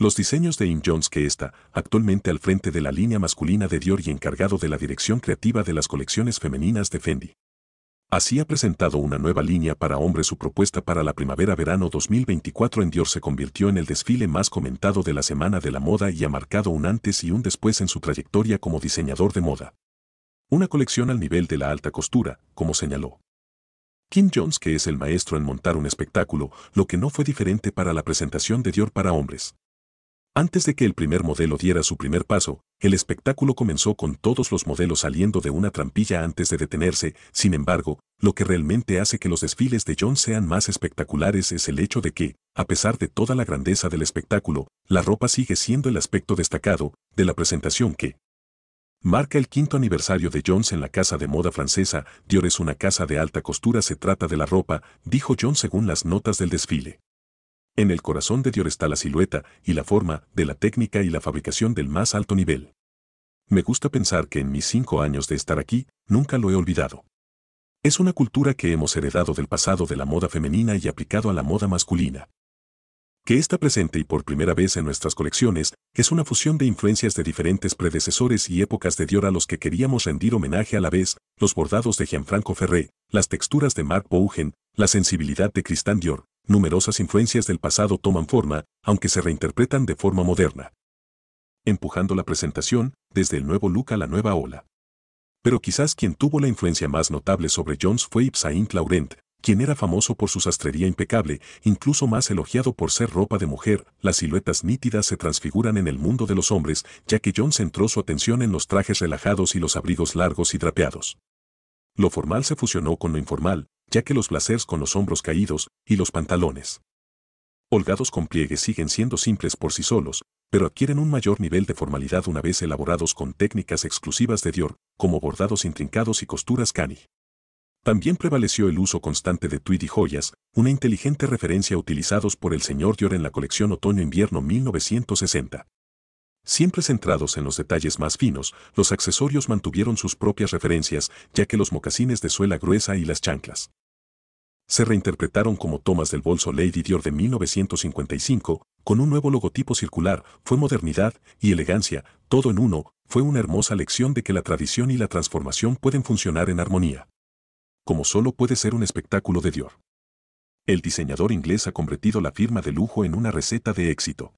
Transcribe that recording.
Los diseños de Kim Jones que está actualmente al frente de la línea masculina de Dior y encargado de la dirección creativa de las colecciones femeninas de Fendi. Así ha presentado una nueva línea para hombres. Su propuesta para la primavera-verano 2024 en Dior se convirtió en el desfile más comentado de la Semana de la Moda y ha marcado un antes y un después en su trayectoria como diseñador de moda. Una colección al nivel de la alta costura, como señaló. Kim Jones, que es el maestro en montar un espectáculo, lo que no fue diferente para la presentación de Dior para hombres. Antes de que el primer modelo diera su primer paso, el espectáculo comenzó con todos los modelos saliendo de una trampilla antes de detenerse, sin embargo, lo que realmente hace que los desfiles de John sean más espectaculares es el hecho de que, a pesar de toda la grandeza del espectáculo, la ropa sigue siendo el aspecto destacado de la presentación que marca el quinto aniversario de Jones en la casa de moda francesa, Dior es una casa de alta costura se trata de la ropa, dijo John según las notas del desfile. En el corazón de Dior está la silueta y la forma de la técnica y la fabricación del más alto nivel. Me gusta pensar que en mis cinco años de estar aquí, nunca lo he olvidado. Es una cultura que hemos heredado del pasado de la moda femenina y aplicado a la moda masculina. Que está presente y por primera vez en nuestras colecciones, es una fusión de influencias de diferentes predecesores y épocas de Dior a los que queríamos rendir homenaje a la vez, los bordados de Gianfranco Ferré, las texturas de Marc Bougen, la sensibilidad de Cristán Dior, numerosas influencias del pasado toman forma, aunque se reinterpretan de forma moderna. Empujando la presentación, desde el nuevo look a la nueva ola. Pero quizás quien tuvo la influencia más notable sobre Jones fue Saint Laurent, quien era famoso por su sastrería impecable, incluso más elogiado por ser ropa de mujer, las siluetas nítidas se transfiguran en el mundo de los hombres, ya que Jones centró su atención en los trajes relajados y los abrigos largos y drapeados. Lo formal se fusionó con lo informal, ya que los blazers con los hombros caídos y los pantalones holgados con pliegues siguen siendo simples por sí solos, pero adquieren un mayor nivel de formalidad una vez elaborados con técnicas exclusivas de Dior, como bordados intrincados y costuras cani. También prevaleció el uso constante de tweed y joyas, una inteligente referencia utilizados por el señor Dior en la colección Otoño-Invierno 1960. Siempre centrados en los detalles más finos, los accesorios mantuvieron sus propias referencias, ya que los mocasines de suela gruesa y las chanclas se reinterpretaron como tomas del bolso Lady Dior de 1955, con un nuevo logotipo circular, fue modernidad y elegancia, todo en uno, fue una hermosa lección de que la tradición y la transformación pueden funcionar en armonía. Como solo puede ser un espectáculo de Dior. El diseñador inglés ha convertido la firma de lujo en una receta de éxito.